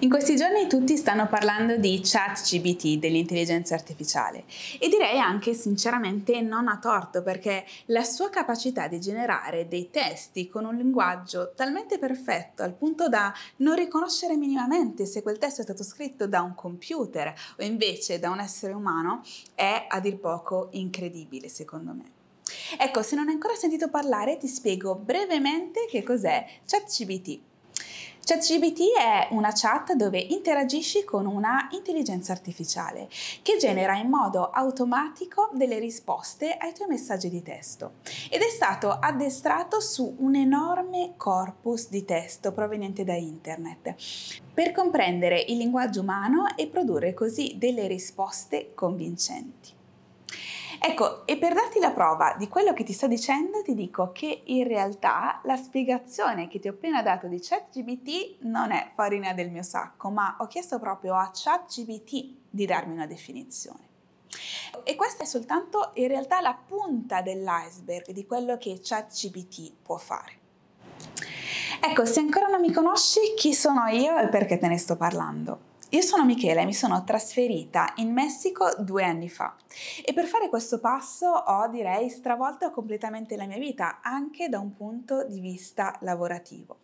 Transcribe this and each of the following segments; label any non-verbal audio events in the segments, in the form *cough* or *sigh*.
In questi giorni tutti stanno parlando di ChatGBT, dell'intelligenza artificiale, e direi anche sinceramente non ha torto perché la sua capacità di generare dei testi con un linguaggio talmente perfetto al punto da non riconoscere minimamente se quel testo è stato scritto da un computer o invece da un essere umano è a dir poco incredibile secondo me. Ecco, se non hai ancora sentito parlare ti spiego brevemente che cos'è ChatGBT. ChatGPT è una chat dove interagisci con una intelligenza artificiale che genera in modo automatico delle risposte ai tuoi messaggi di testo ed è stato addestrato su un enorme corpus di testo proveniente da internet per comprendere il linguaggio umano e produrre così delle risposte convincenti. Ecco, e per darti la prova di quello che ti sto dicendo, ti dico che in realtà la spiegazione che ti ho appena dato di ChatGBT non è farina del mio sacco, ma ho chiesto proprio a ChatGBT di darmi una definizione. E questa è soltanto in realtà la punta dell'iceberg di quello che ChatGBT può fare. Ecco, se ancora non mi conosci, chi sono io e perché te ne sto parlando? Io sono Michele e mi sono trasferita in Messico due anni fa e per fare questo passo ho direi stravolto completamente la mia vita anche da un punto di vista lavorativo.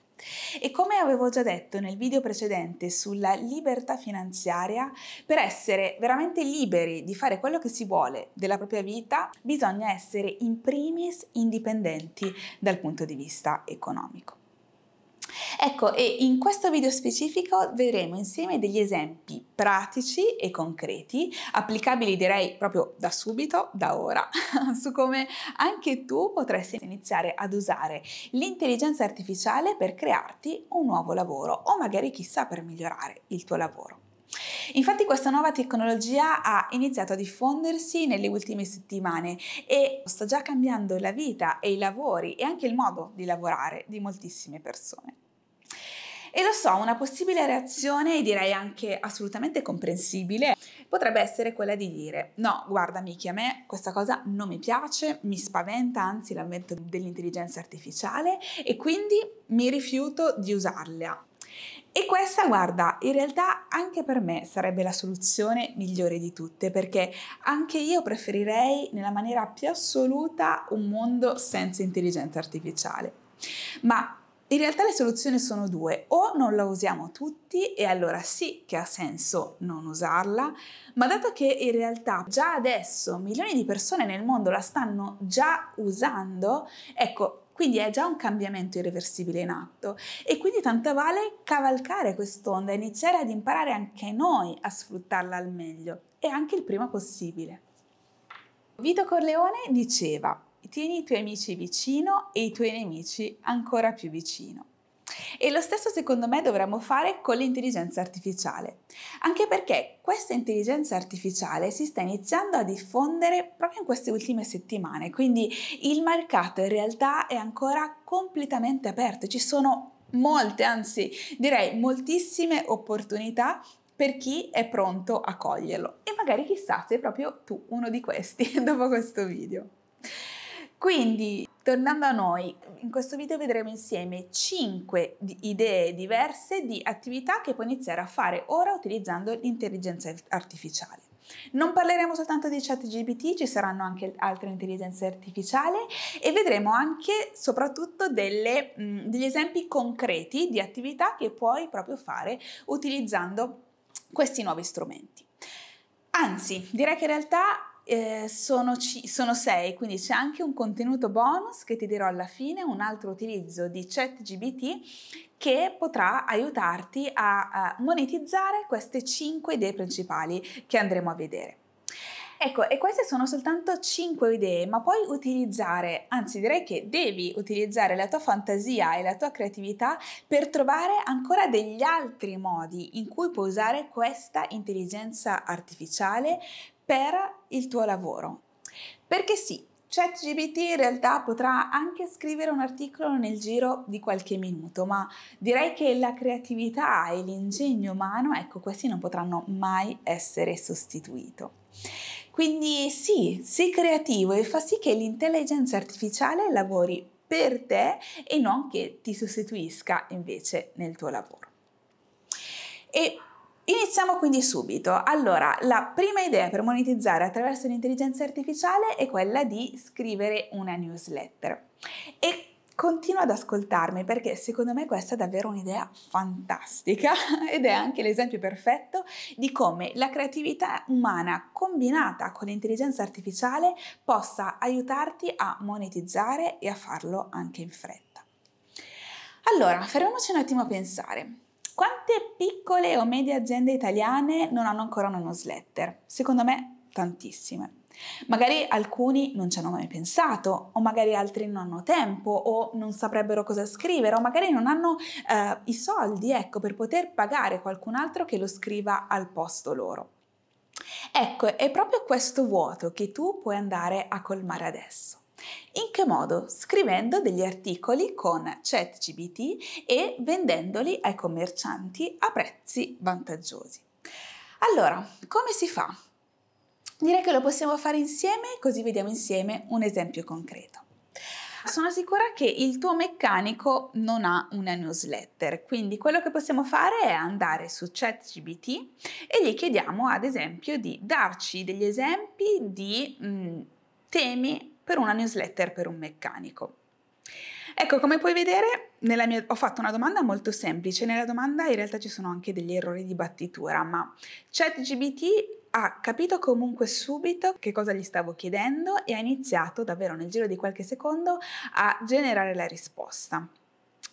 E come avevo già detto nel video precedente sulla libertà finanziaria, per essere veramente liberi di fare quello che si vuole della propria vita, bisogna essere in primis indipendenti dal punto di vista economico. Ecco, e in questo video specifico vedremo insieme degli esempi pratici e concreti, applicabili direi proprio da subito, da ora, *laughs* su come anche tu potresti iniziare ad usare l'intelligenza artificiale per crearti un nuovo lavoro o magari chissà per migliorare il tuo lavoro. Infatti questa nuova tecnologia ha iniziato a diffondersi nelle ultime settimane e sta già cambiando la vita e i lavori e anche il modo di lavorare di moltissime persone. E lo so, una possibile reazione, direi anche assolutamente comprensibile, potrebbe essere quella di dire no, guarda Miki, a me questa cosa non mi piace, mi spaventa anzi l'avvento dell'intelligenza artificiale e quindi mi rifiuto di usarla. E questa, guarda, in realtà anche per me sarebbe la soluzione migliore di tutte, perché anche io preferirei nella maniera più assoluta un mondo senza intelligenza artificiale. Ma in realtà le soluzioni sono due, o non la usiamo tutti e allora sì che ha senso non usarla, ma dato che in realtà già adesso milioni di persone nel mondo la stanno già usando, ecco, quindi è già un cambiamento irreversibile in atto e quindi tanto vale cavalcare quest'onda, iniziare ad imparare anche noi a sfruttarla al meglio e anche il prima possibile. Vito Corleone diceva tieni i tuoi amici vicino e i tuoi nemici ancora più vicino. E lo stesso secondo me dovremmo fare con l'intelligenza artificiale, anche perché questa intelligenza artificiale si sta iniziando a diffondere proprio in queste ultime settimane, quindi il mercato in realtà è ancora completamente aperto, ci sono molte, anzi direi moltissime opportunità per chi è pronto a coglierlo e magari chissà sei proprio tu uno di questi *laughs* dopo questo video. Quindi, tornando a noi, in questo video vedremo insieme 5 idee diverse di attività che puoi iniziare a fare ora utilizzando l'intelligenza artificiale. Non parleremo soltanto di chat GPT, ci saranno anche altre intelligenze artificiali e vedremo anche soprattutto delle, mm, degli esempi concreti di attività che puoi proprio fare utilizzando questi nuovi strumenti. Anzi, direi che in realtà eh, sono, c- sono, sei, quindi c'è anche un contenuto bonus che ti dirò alla fine, un altro utilizzo di ChatGBT che potrà aiutarti a, a monetizzare queste cinque idee principali che andremo a vedere. Ecco, e queste sono soltanto 5 idee, ma puoi utilizzare, anzi direi che devi utilizzare la tua fantasia e la tua creatività per trovare ancora degli altri modi in cui puoi usare questa intelligenza artificiale per il tuo lavoro. Perché sì, ChatGPT in realtà potrà anche scrivere un articolo nel giro di qualche minuto, ma direi che la creatività e l'ingegno umano, ecco, questi non potranno mai essere sostituiti. Quindi sì, sii creativo e fa sì che l'intelligenza artificiale lavori per te e non che ti sostituisca invece nel tuo lavoro. E Iniziamo quindi subito. Allora, la prima idea per monetizzare attraverso l'intelligenza artificiale è quella di scrivere una newsletter. E continua ad ascoltarmi perché secondo me questa è davvero un'idea fantastica *laughs* ed è anche l'esempio perfetto di come la creatività umana combinata con l'intelligenza artificiale possa aiutarti a monetizzare e a farlo anche in fretta. Allora, fermiamoci un attimo a pensare. Quante piccole o medie aziende italiane non hanno ancora una newsletter? Secondo me tantissime. Magari alcuni non ci hanno mai pensato, o magari altri non hanno tempo, o non saprebbero cosa scrivere, o magari non hanno eh, i soldi ecco, per poter pagare qualcun altro che lo scriva al posto loro. Ecco, è proprio questo vuoto che tu puoi andare a colmare adesso. In che modo? Scrivendo degli articoli con ChatGBT e vendendoli ai commercianti a prezzi vantaggiosi. Allora, come si fa? Direi che lo possiamo fare insieme, così vediamo insieme un esempio concreto. Sono sicura che il tuo meccanico non ha una newsletter, quindi quello che possiamo fare è andare su ChatGBT e gli chiediamo ad esempio di darci degli esempi di mh, temi per una newsletter per un meccanico. Ecco, come puoi vedere, mia, ho fatto una domanda molto semplice. Nella domanda in realtà ci sono anche degli errori di battitura, ma ChatGBT ha capito comunque subito che cosa gli stavo chiedendo e ha iniziato davvero nel giro di qualche secondo a generare la risposta.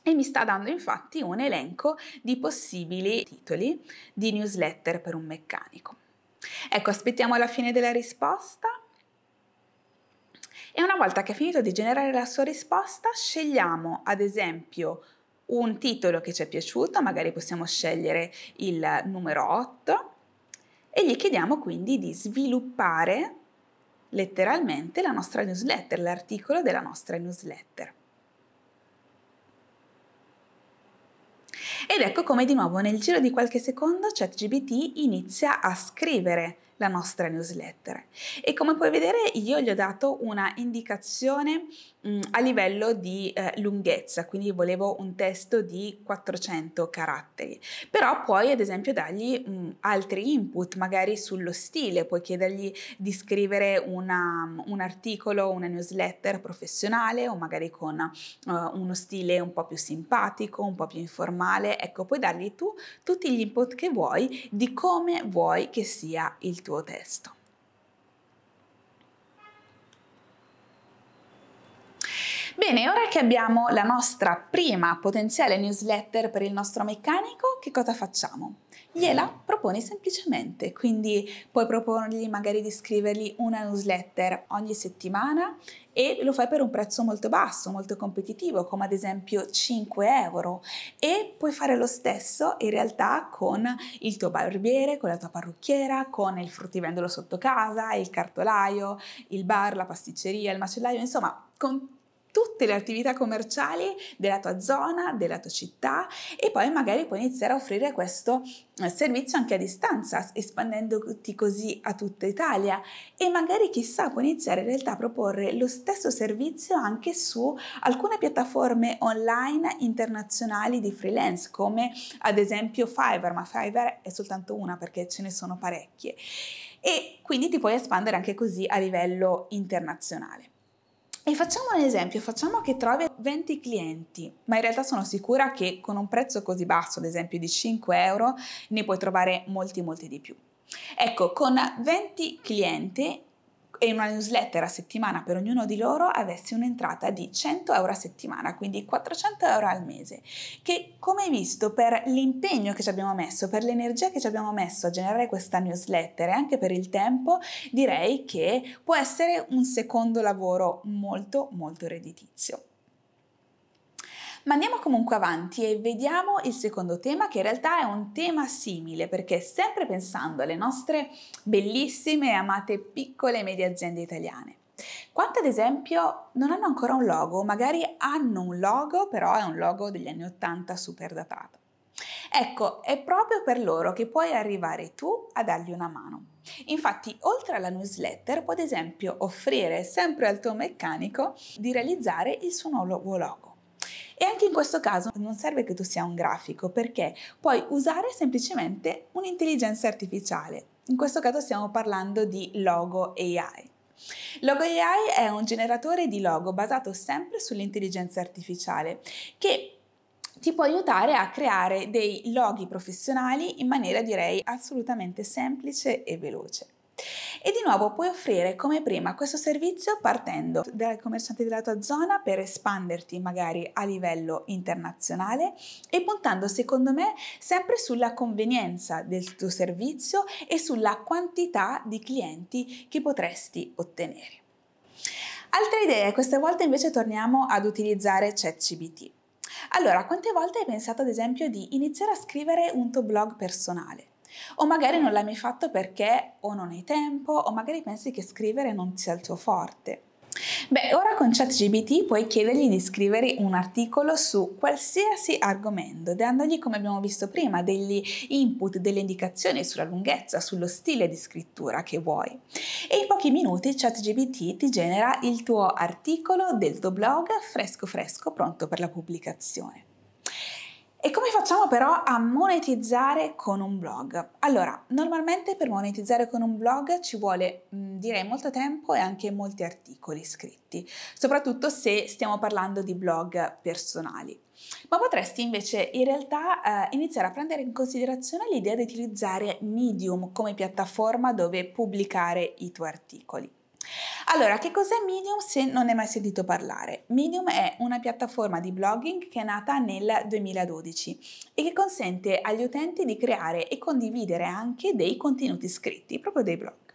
E mi sta dando infatti un elenco di possibili titoli di newsletter per un meccanico. Ecco, aspettiamo la fine della risposta e una volta che ha finito di generare la sua risposta scegliamo ad esempio un titolo che ci è piaciuto, magari possiamo scegliere il numero 8 e gli chiediamo quindi di sviluppare letteralmente la nostra newsletter, l'articolo della nostra newsletter. Ed ecco come di nuovo nel giro di qualche secondo ChatGBT inizia a scrivere la nostra newsletter. E come puoi vedere io gli ho dato una indicazione mh, mm, a livello di eh, lunghezza, quindi volevo un testo di 400 caratteri, però puoi ad esempio dargli mh, mm, altri input, magari sullo stile, puoi chiedergli di scrivere una, mm, un articolo, una newsletter professionale o magari con uh, uno stile un po' più simpatico, un po' più informale, ecco puoi dargli tu tutti gli input che vuoi di come vuoi che sia il tuo tuo testo. Bene, ora che abbiamo la nostra prima potenziale newsletter per il nostro meccanico, che cosa facciamo? gliela proponi semplicemente, quindi puoi proporgli magari di scrivergli una newsletter ogni settimana e lo fai per un prezzo molto basso, molto competitivo, come ad esempio 5 euro e puoi fare lo stesso in realtà con il tuo barbiere, con la tua parrucchiera, con il fruttivendolo sotto casa, il cartolaio, il bar, la pasticceria, il macellaio, insomma con tutte le attività commerciali della tua zona, della tua città e poi magari puoi iniziare a offrire questo eh, servizio anche a distanza, espandendoti così a tutta Italia e magari chissà puoi iniziare in realtà a proporre lo stesso servizio anche su alcune piattaforme online internazionali di freelance come ad esempio Fiverr, ma Fiverr è soltanto una perché ce ne sono parecchie e quindi ti puoi espandere anche così a livello internazionale. E facciamo un esempio, facciamo che trovi 20 clienti, ma in realtà sono sicura che con un prezzo così basso, ad esempio di 5 euro, ne puoi trovare molti, molti di più. Ecco, con 20 clienti e una newsletter a settimana per ognuno di loro avessi un'entrata di 100 euro a settimana, quindi 400 euro al mese, che come hai visto per l'impegno che ci abbiamo messo, per l'energia che ci abbiamo messo a generare questa newsletter e anche per il tempo, direi che può essere un secondo lavoro molto molto redditizio. Ma andiamo comunque avanti e vediamo il secondo tema che in realtà è un tema simile perché sempre pensando alle nostre bellissime e amate piccole e medie aziende italiane. Quante ad esempio non hanno ancora un logo, magari hanno un logo, però è un logo degli anni 80 super datato. Ecco, è proprio per loro che puoi arrivare tu a dargli una mano. Infatti, oltre alla newsletter, puoi ad esempio offrire sempre al tuo meccanico di realizzare il suo nuovo logo. E anche in questo caso non serve che tu sia un grafico perché puoi usare semplicemente un'intelligenza artificiale. In questo caso stiamo parlando di logo AI. Logo AI è un generatore di logo basato sempre sull'intelligenza artificiale che ti può aiutare a creare dei loghi professionali in maniera direi assolutamente semplice e veloce e di nuovo puoi offrire come prima questo servizio partendo dai commercianti della tua zona per espanderti magari a livello internazionale e puntando secondo me sempre sulla convenienza del tuo servizio e sulla quantità di clienti che potresti ottenere. Altre idee, questa volta invece torniamo ad utilizzare ChatGBT. Allora, quante volte hai pensato ad esempio di iniziare a scrivere un tuo blog personale? O magari non mm. l'hai mai fatto perché o non hai tempo o magari pensi che scrivere non sia il tuo forte. Beh, ora con ChatGBT puoi chiedergli di scrivere un articolo su qualsiasi argomento, dandogli, come abbiamo visto prima, degli input, delle indicazioni sulla lunghezza, sullo stile di scrittura che vuoi. E in pochi minuti ChatGBT ti genera il tuo articolo del tuo blog fresco fresco pronto per la pubblicazione. E come facciamo però a monetizzare con un blog? Allora, normalmente per monetizzare con un blog ci vuole, mh, mm, direi, molto tempo e anche molti articoli scritti, soprattutto se stiamo parlando di blog personali. Ma potresti invece in realtà eh, iniziare a prendere in considerazione l'idea di utilizzare Medium come piattaforma dove pubblicare i tuoi articoli. Allora, che cos'è Medium se non ne hai mai sentito parlare? Medium è una piattaforma di blogging che è nata nel 2012 e che consente agli utenti di creare e condividere anche dei contenuti scritti, proprio dei blog.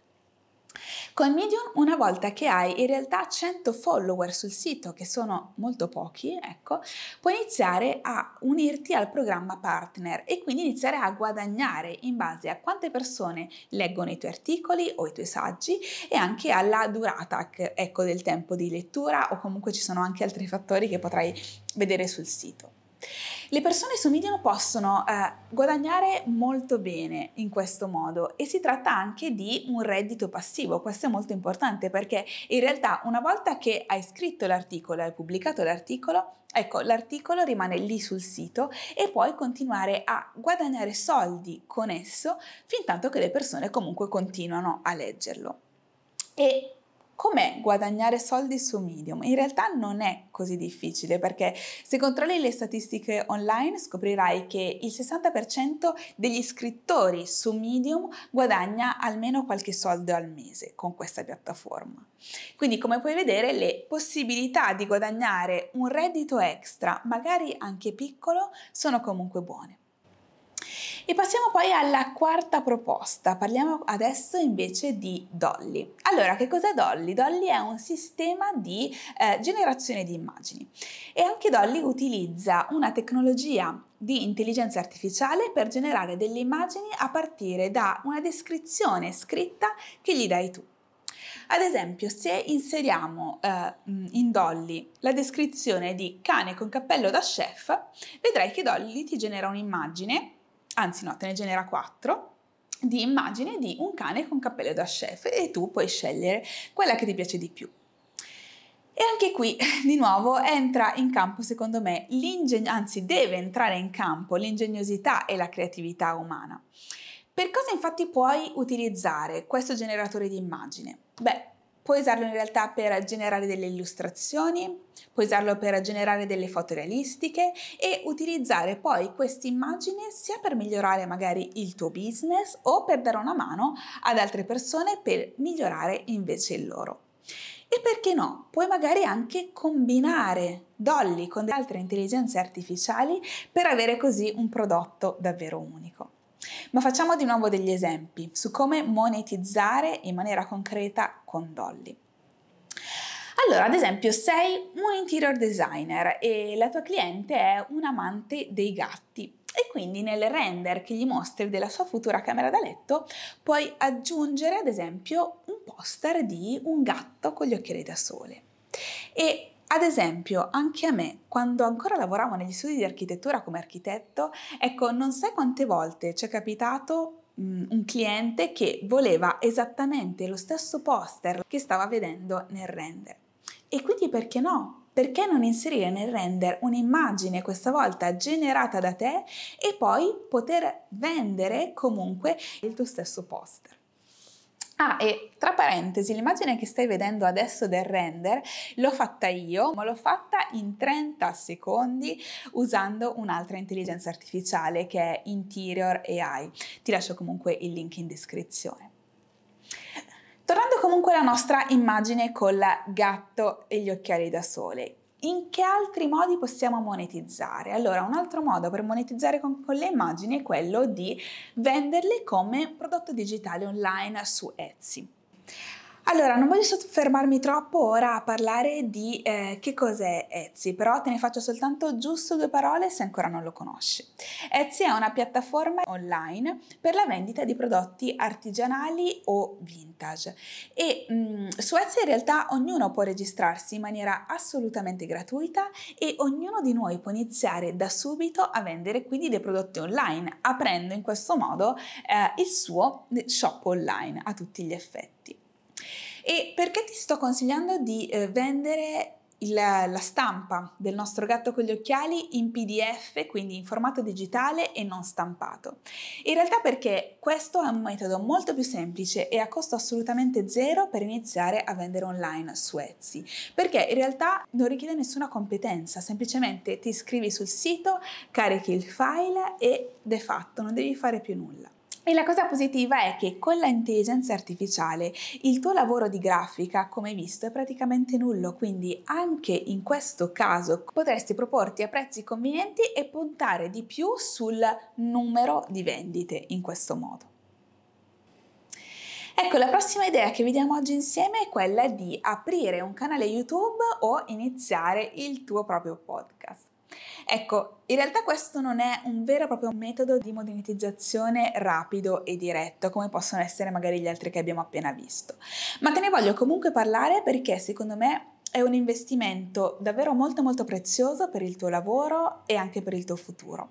Con Medium, una volta che hai in realtà 100 follower sul sito, che sono molto pochi, ecco, puoi iniziare a unirti al programma partner e quindi iniziare a guadagnare in base a quante persone leggono i tuoi articoli o i tuoi saggi e anche alla durata ecco, del tempo di lettura o comunque ci sono anche altri fattori che potrai vedere sul sito. Le persone su Medium possono eh, guadagnare molto bene in questo modo e si tratta anche di un reddito passivo, questo è molto importante perché in realtà una volta che hai scritto l'articolo, hai pubblicato l'articolo, ecco l'articolo rimane lì sul sito e puoi continuare a guadagnare soldi con esso fin tanto che le persone comunque continuano a leggerlo. E Com'è guadagnare soldi su Medium? In realtà non è così difficile perché se controlli le statistiche online scoprirai che il 60% degli scrittori su Medium guadagna almeno qualche soldo al mese con questa piattaforma. Quindi come puoi vedere le possibilità di guadagnare un reddito extra, magari anche piccolo, sono comunque buone. E passiamo poi alla quarta proposta, parliamo adesso invece di Dolly. Allora, che cos'è Dolly? Dolly è un sistema di eh, generazione di immagini e anche Dolly utilizza una tecnologia di intelligenza artificiale per generare delle immagini a partire da una descrizione scritta che gli dai tu. Ad esempio, se inseriamo eh, in Dolly la descrizione di cane con cappello da chef, vedrai che Dolly ti genera un'immagine anzi no, te ne genera 4 di immagini di un cane con cappello da chef e tu puoi scegliere quella che ti piace di più. E anche qui di nuovo entra in campo, secondo me, anzi deve entrare in campo l'ingegnosità e la creatività umana. Per cosa infatti puoi utilizzare questo generatore di immagine? Beh, Puoi usarlo in realtà per generare delle illustrazioni, puoi usarlo per generare delle foto realistiche e utilizzare poi queste immagini sia per migliorare magari il tuo business o per dare una mano ad altre persone per migliorare invece il loro. E perché no? Puoi magari anche combinare Dolly con altre intelligenze artificiali per avere così un prodotto davvero unico. Ma facciamo di nuovo degli esempi su come monetizzare in maniera concreta con Dolly. Allora, ad esempio, sei un interior designer e la tua cliente è un amante dei gatti e quindi nel render che gli mostri della sua futura camera da letto puoi aggiungere ad esempio un poster di un gatto con gli occhiali da sole. E ad esempio, anche a me, quando ancora lavoravo negli studi di architettura come architetto, ecco, non sai quante volte ci è capitato mh, un cliente che voleva esattamente lo stesso poster che stava vedendo nel render. E quindi perché no? Perché non inserire nel render un'immagine questa volta generata da te e poi poter vendere comunque il tuo stesso poster? Ah, e tra parentesi, l'immagine che stai vedendo adesso del render l'ho fatta io, ma l'ho fatta in 30 secondi usando un'altra intelligenza artificiale che è Interior AI. Ti lascio comunque il link in descrizione. Tornando comunque alla nostra immagine col gatto e gli occhiali da sole, in che altri modi possiamo monetizzare? Allora, un altro modo per monetizzare con, con, le immagini è quello di venderle come prodotto digitale online su Etsy. Allora, non voglio soffermarmi troppo ora a parlare di eh, che cos'è Etsy, però te ne faccio soltanto giusto due parole se ancora non lo conosci. Etsy è una piattaforma online per la vendita di prodotti artigianali o vintage e mh, mm, su Etsy in realtà ognuno può registrarsi in maniera assolutamente gratuita e ognuno di noi può iniziare da subito a vendere quindi dei prodotti online, aprendo in questo modo eh, il suo shop online a tutti gli effetti. E perché ti sto consigliando di eh, vendere la, la stampa del nostro gatto con gli occhiali in PDF, quindi in formato digitale e non stampato. In realtà perché questo è un metodo molto più semplice e a costo assolutamente zero per iniziare a vendere online su Etsy, perché in realtà non richiede nessuna competenza, semplicemente ti iscrivi sul sito, carichi il file e de fatto non devi fare più nulla. E la cosa positiva è che con l'intelligenza artificiale il tuo lavoro di grafica, come hai visto, è praticamente nullo, quindi anche in questo caso potresti proporti a prezzi convenienti e puntare di più sul numero di vendite in questo modo. Ecco, la prossima idea che vediamo oggi insieme è quella di aprire un canale YouTube o iniziare il tuo proprio podcast. Ecco, in realtà questo non è un vero e proprio metodo di monetizzazione rapido e diretto, come possono essere magari gli altri che abbiamo appena visto, ma te ne voglio comunque parlare perché secondo me è un investimento davvero molto molto prezioso per il tuo lavoro e anche per il tuo futuro.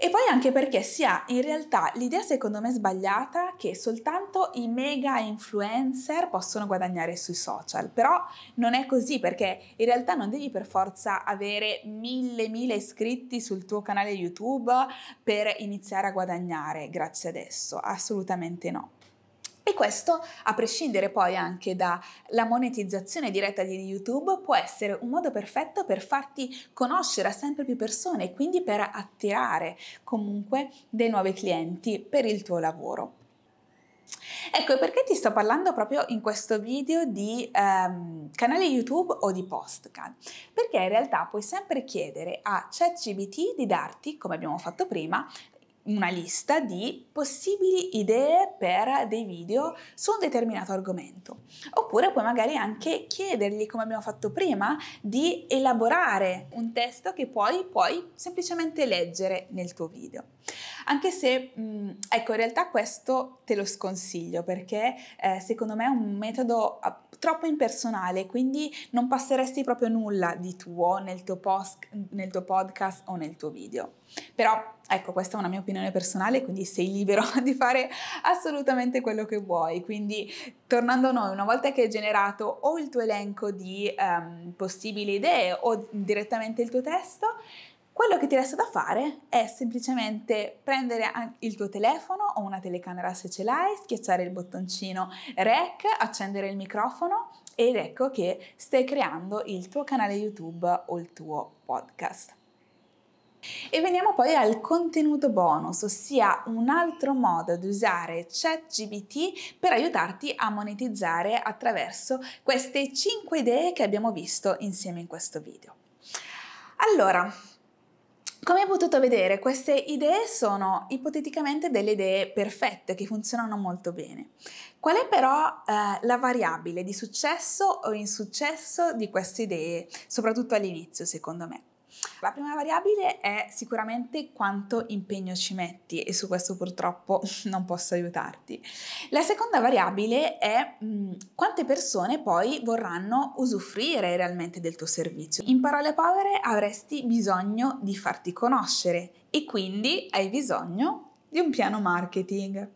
E poi anche perché si ha in realtà l'idea secondo me sbagliata che soltanto i mega influencer possono guadagnare sui social, però non è così perché in realtà non devi per forza avere mille mille iscritti sul tuo canale YouTube per iniziare a guadagnare grazie adesso, assolutamente no. E questo, a prescindere poi anche dalla monetizzazione diretta di YouTube, può essere un modo perfetto per farti conoscere a sempre più persone e quindi per attirare comunque dei nuovi clienti per il tuo lavoro. Ecco perché ti sto parlando proprio in questo video di ehm, canale YouTube o di postcard, perché in realtà puoi sempre chiedere a ChatGBT di darti, come abbiamo fatto prima, una lista di possibili idee per dei video su un determinato argomento. Oppure puoi magari anche chiedergli, come abbiamo fatto prima, di elaborare un testo che poi puoi semplicemente leggere nel tuo video. Anche se, mm, ecco, in realtà questo te lo sconsiglio perché eh, secondo me è un metodo ah, troppo impersonale, quindi non passeresti proprio nulla di tuo nel tuo, post, nel tuo podcast o nel tuo video. Però ecco, questa è una mia opinione personale, quindi sei libero *laughs* di fare assolutamente quello che vuoi. Quindi, tornando a noi, una volta che hai generato o il tuo elenco di um, possibili idee o direttamente il tuo testo, quello che ti resta da fare è semplicemente prendere il tuo telefono o una telecamera se ce l'hai, schiacciare il bottoncino REC, accendere il microfono ed ecco che stai creando il tuo canale YouTube o il tuo podcast. E veniamo poi al contenuto bonus, ossia un altro modo di usare ChatGBT per aiutarti a monetizzare attraverso queste 5 idee che abbiamo visto insieme in questo video. Allora, come hai potuto vedere, queste idee sono ipoteticamente delle idee perfette che funzionano molto bene. Qual è però eh, la variabile di successo o insuccesso di queste idee, soprattutto all'inizio, secondo me? La prima variabile è sicuramente quanto impegno ci metti e su questo purtroppo *laughs* non posso aiutarti. La seconda variabile è mh, mm, quante persone poi vorranno usufruire realmente del tuo servizio. In parole povere avresti bisogno di farti conoscere e quindi hai bisogno di un piano marketing.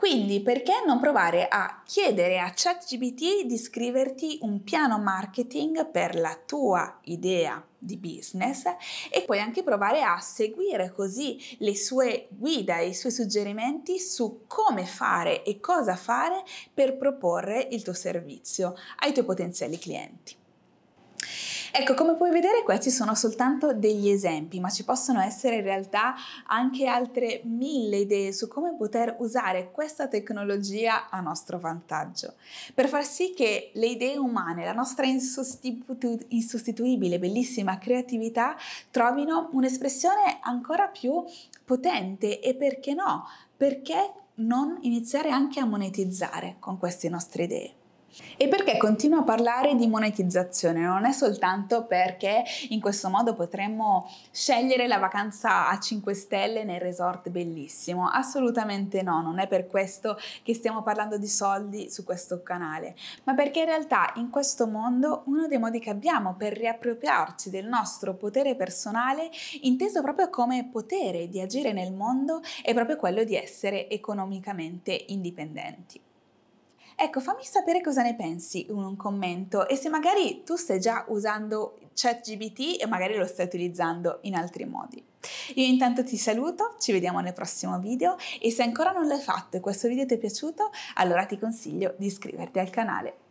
Quindi perché non provare a chiedere a ChatGPT di scriverti un piano marketing per la tua idea di business e puoi anche provare a seguire così le sue guida e i suoi suggerimenti su come fare e cosa fare per proporre il tuo servizio ai tuoi potenziali clienti. Ecco, come puoi vedere questi sono soltanto degli esempi, ma ci possono essere in realtà anche altre mille idee su come poter usare questa tecnologia a nostro vantaggio, per far sì che le idee umane, la nostra insostitu- insostituibile, bellissima creatività, trovino un'espressione ancora più potente e perché no? Perché non iniziare anche a monetizzare con queste nostre idee? E perché continuo a parlare di monetizzazione? Non è soltanto perché in questo modo potremmo scegliere la vacanza a 5 stelle nel resort bellissimo, assolutamente no, non è per questo che stiamo parlando di soldi su questo canale, ma perché in realtà in questo mondo uno dei modi che abbiamo per riappropriarci del nostro potere personale, inteso proprio come potere di agire nel mondo, è proprio quello di essere economicamente indipendenti. Ecco, fammi sapere cosa ne pensi in un commento e se magari tu stai già usando ChatGBT e magari lo stai utilizzando in altri modi. Io intanto ti saluto, ci vediamo nel prossimo video e se ancora non l'hai fatto e questo video ti è piaciuto, allora ti consiglio di iscriverti al canale.